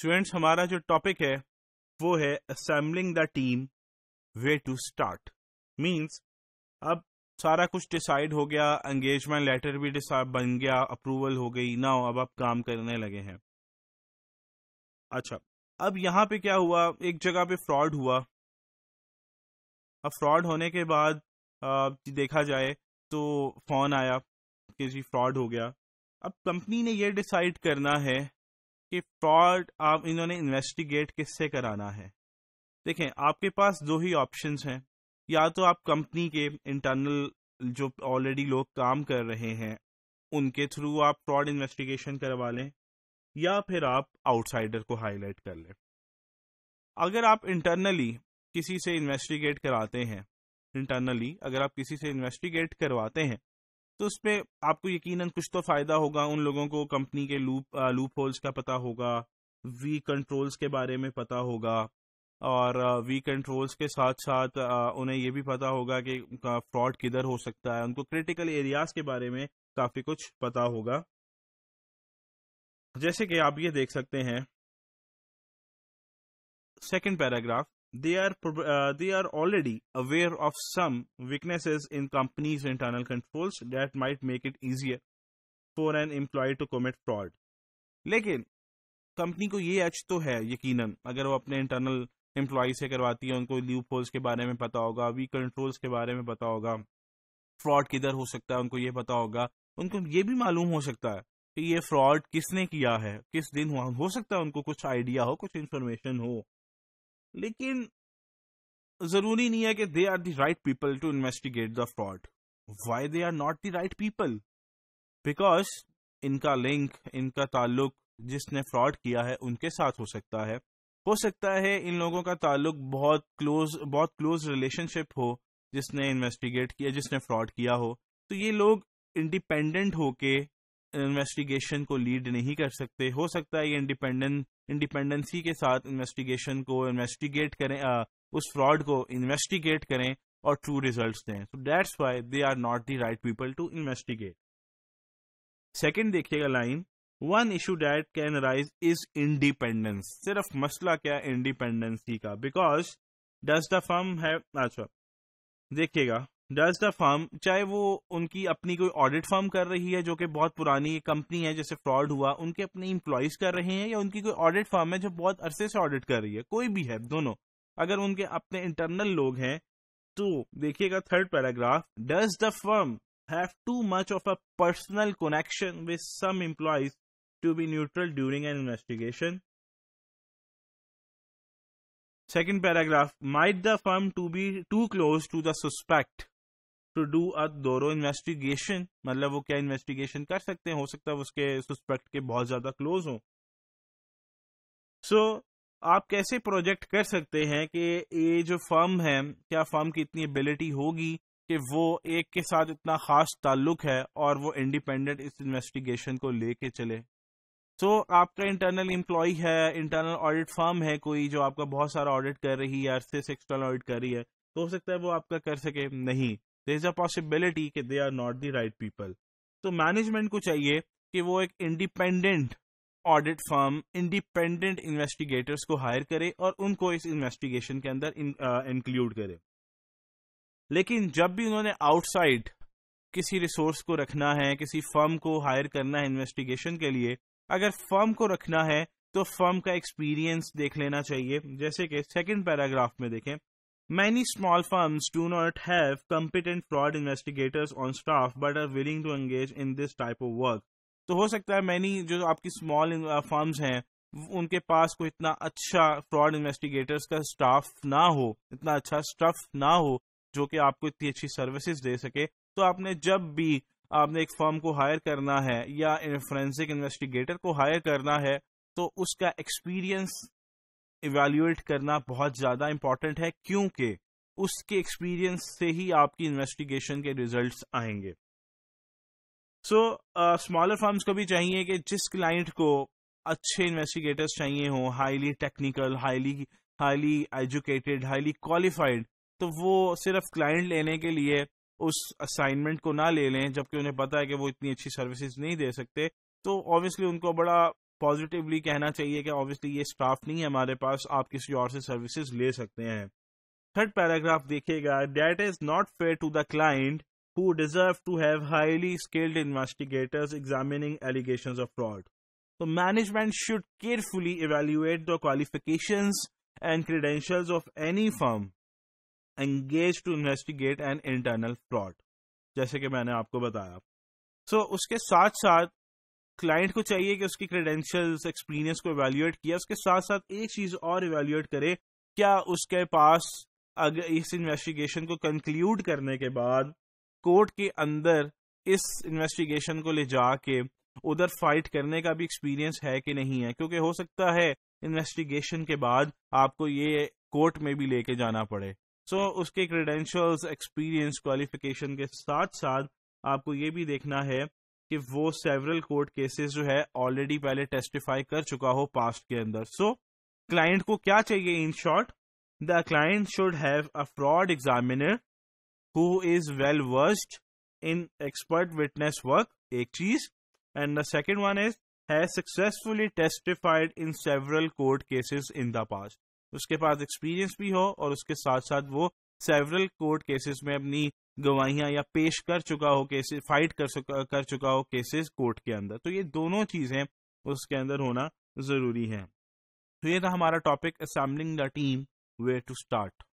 Students हमारा जो topic है वो है assembling the team way to start means अब सारा कुछ डिसाइड हो गया एंगेजमेंट लेटर भी बन गया अप्रूवल हो गई ना अब आप काम करने लगे हैं अच्छा अब यहाँ पे क्या हुआ एक जगह पे फ्रॉड हुआ अब फ्रॉड होने के बाद आ, देखा जाए तो फोन आया कि जी फ्रॉड हो गया अब कंपनी ने यह डिसाइड करना है कि फ्रॉड आप इन्होंने इन्वेस्टिगेट किससे कराना है देखें आपके पास दो ही ऑप्शंस हैं या तो आप कंपनी के इंटरनल जो ऑलरेडी लोग काम कर रहे हैं उनके थ्रू आप फ्रॉड इन्वेस्टिगेशन करवा लें या फिर आप आउटसाइडर को हाईलाइट कर लें अगर आप इंटरनली किसी से इन्वेस्टिगेट कराते हैं इंटरनली अगर आप किसी से इन्वेस्टिगेट करवाते हैं तो उस पर आपको यकीनन कुछ तो फ़ायदा होगा उन लोगों को कंपनी के लूप लूप होल्स का पता होगा वी कंट्रोल्स के बारे में पता होगा और वी कंट्रोल्स के साथ साथ उन्हें ये भी पता होगा कि फ्रॉड किधर हो सकता है उनको क्रिटिकल एरियाज के बारे में काफ़ी कुछ पता होगा जैसे कि आप ये देख सकते हैं second paragraph they are uh, they are already aware of some weaknesses in companies internal controls that might make it easier for an employee to commit fraud लेकिन कंपनी को ये एच तो है यकीनन अगर वो अपने इंटरनल एम्प्लॉय से करवाती है उनको ल्यूप होल्स के बारे में पता होगा वीक कंट्रोल्स के बारे में पता होगा फ्रॉड किधर हो सकता है उनको ये पता होगा उनको ये भी मालूम हो सकता है कि ये फ्रॉड किसने किया है किस दिन हुआ हो सकता है उनको कुछ आइडिया हो कुछ इन्फॉर्मेशन हो लेकिन जरूरी नहीं है कि they are the right people to investigate the fraud why they are not the right people because इनका लिंक इनका ताल्लुक जिसने फ्रॉड किया है उनके साथ हो सकता है हो सकता है इन लोगों का ताल्लुक बहुत क्लोज बहुत क्लोज रिलेशनशिप हो जिसने इन्वेस्टिगेट किया जिसने फ्रॉड किया हो तो ये लोग इंडिपेंडेंट होके इन्वेस्टिगेशन को लीड नहीं कर सकते हो सकता है ये इंडिपेंडेंट इंडिपेंडेंसी के साथ इन्वेस्टिगेशन को इन्वेस्टिगेट करें आ, उस फ्रॉड को इन्वेस्टिगेट करें और ट्रू रिजल्ट दें so that's why they are not the right people to investigate second देखिएगा line one issue that can raise is independence सिर्फ मसला क्या है इंडिपेंडेंसी का बिकॉज डज द फर्म है अच्छा देखिएगा डज द फर्म चाहे वो उनकी अपनी कोई ऑडिट फर्म कर रही है जो कि बहुत पुरानी कंपनी है जैसे फ्रॉड हुआ उनके अपने इम्प्लॉयज कर रहे हैं या उनकी कोई ऑडिट फर्म है जो बहुत अरसे से ऑडिट कर रही है कोई भी है दोनों अगर उनके अपने इंटरनल लोग हैं तो देखिएगा third paragraph does the firm have too much of a personal connection with some employees to be neutral during an investigation second paragraph might the firm to be too close to the suspect to do a thorough investigation मतलब वो क्या investigation कर सकते हैं हो सकता है उसके सस्पेक्ट के बहुत ज्यादा क्लोज हो सो so, आप कैसे प्रोजेक्ट कर सकते हैं कि ये जो फर्म है क्या फर्म की इतनी एबिलिटी होगी कि वो एक के साथ इतना खास ताल्लुक है और वो इंडिपेंडेंट इस इन्वेस्टिगेशन को लेके चले सो so, आपका इंटरनल इम्प्लॉय है इंटरनल ऑडिट फर्म है कोई जो आपका बहुत सारा ऑडिट कर रही है अरसे से एक्सटर्नल ऑडिट कर रही है तो हो सकता है वो आपका कर सके नहीं देर इज अ पॉसिबिलिटी कि they are not the right people तो मैनेजमेंट को चाहिए कि वो एक independent audit firm independent investigators को हायर करे और उनको इस इन्वेस्टिगेशन के अंदर इंक्लूड uh, करे लेकिन जब भी उन्होंने आउटसाइड किसी रिसोर्स को रखना है किसी फर्म को हायर करना है इन्वेस्टिगेशन के लिए अगर फर्म को रखना है तो फर्म का एक्सपीरियंस देख लेना चाहिए जैसे कि सेकंड पैराग्राफ में देखें Many small firms do not have competent fraud investigators on staff but are willing to engage in this type of work. तो हो सकता है मैनी जो आपकी स्मॉल फर्म्स uh, हैं उनके पास कोई इतना अच्छा फ्रॉड इन्वेस्टिगेटर्स का स्टाफ ना हो इतना अच्छा स्टाफ ना हो जो कि आपको इतनी अच्छी सर्विसेज दे सके तो आपने जब भी आपने एक फर्म को हायर करना है या फोरेंसिक इन्वेस्टिगेटर को हायर करना है तो उसका एक्सपीरियंस इवेल्यूएट करना बहुत ज़्यादा इंपॉर्टेंट है क्योंकि उसके एक्सपीरियंस से ही आपकी इन्वेस्टिगेशन के रिजल्ट आएंगे सो स्मॉलर फर्म्स को भी चाहिए कि जिस क्लाइंट को अच्छे इन्वेस्टिगेटर्स चाहिए हों highly technical highly highly educated highly qualified तो वो सिर्फ क्लाइंट लेने के लिए उस असाइनमेंट को ना ले लें जबकि उन्हें पता है कि वो इतनी अच्छी सर्विसेज नहीं दे सकते तो ऑब्वियसली उनको बड़ा पॉजिटिवली कहना चाहिए कि ऑब्वियसली ये स्टाफ नहीं है हमारे पास आप किसी और से सर्विसेज ले सकते हैं थर्ड पैराग्राफ देखिएगा that is not fair to the client who deserve to have highly skilled investigators examining allegation of fraud तो management should carefully evaluate the qualification and credential of any firm engage to investigate an internal fraud जैसे कि मैंने आपको बताया सो so, उसके साथ साथ client को चाहिए कि उसकी क्रेडेंशियल्स एक्सपीरियंस को एवेल्युएट किया उसके साथ साथ एक चीज और इवेल्युएट करे क्या उसके पास अगर इस इन्वेस्टिगेशन को कंक्लूड करने के बाद कोर्ट के अंदर इस इन्वेस्टिगेशन को ले जाके उधर फाइट करने का भी एक्सपीरियंस है कि नहीं है क्योंकि हो सकता है इन्वेस्टिगेशन के बाद आपको ये कोर्ट में भी लेके जाना पड़े सो so, उसके क्रेडेंशियल्स एक्सपीरियंस क्वालिफिकेशन के साथ साथ आपको ये भी देखना है कि वो सेवरल कोर्ट केसेस जो है ऑलरेडी पहले टेस्टिफाई कर चुका हो पास्ट के अंदर सो क्लाइंट को क्या चाहिए in short the client should have a fraud examiner who is well versed in expert witness work एक चीज and the second one is has successfully testified in several court cases in the past उसके पास experience भी हो और उसके साथ साथ वो सेवरल कोर्ट केसेस में अपनी गवाहियां या पेश कर चुका हो केसेस फाइट कर चुका कर चुका हो केसेस कोर्ट के अंदर तो ये दोनों चीजें उसके अंदर होना जरूरी है तो ये था हमारा topic assembling the team way to start